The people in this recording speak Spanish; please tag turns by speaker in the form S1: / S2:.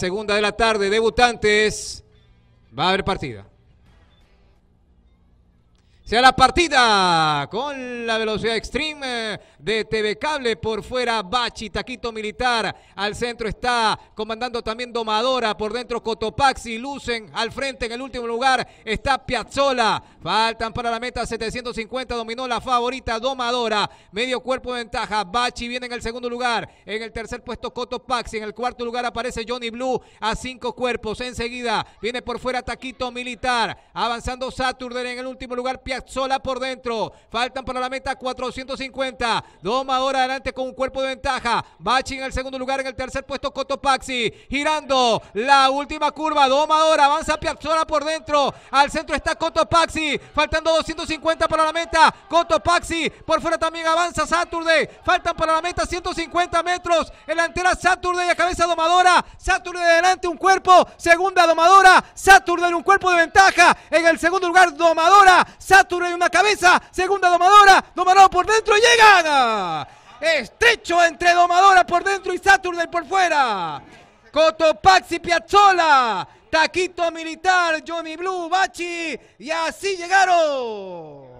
S1: segunda de la tarde, debutantes, va a haber partida sea la partida con la velocidad extreme eh, de TV Cable por fuera Bachi, Taquito Militar al centro está comandando también Domadora, por dentro Cotopaxi, Lucen al frente en el último lugar está Piazzola, faltan para la meta 750, dominó la favorita Domadora, medio cuerpo de ventaja, Bachi viene en el segundo lugar, en el tercer puesto Cotopaxi, en el cuarto lugar aparece Johnny Blue a cinco cuerpos, enseguida viene por fuera Taquito Militar, avanzando Saturday en el último lugar sola por dentro. Faltan para la meta 450. Domadora adelante con un cuerpo de ventaja. Bachi en el segundo lugar, en el tercer puesto Cotopaxi. Girando la última curva. Domadora avanza Piazzola por dentro. Al centro está Cotopaxi. Faltando 250 para la meta. Cotopaxi por fuera también avanza Saturday. Faltan para la meta 150 metros. Delantera Saturday a cabeza domadora. Saturday adelante un cuerpo. Segunda domadora. Saturday un cuerpo de ventaja. En el segundo lugar domadora. Saturno en una cabeza, segunda domadora, domadora por dentro y Estrecho entre domadora por dentro y Saturno por fuera. Cotopaxi Piazzola, Taquito Militar, Johnny Blue, Bachi y así llegaron.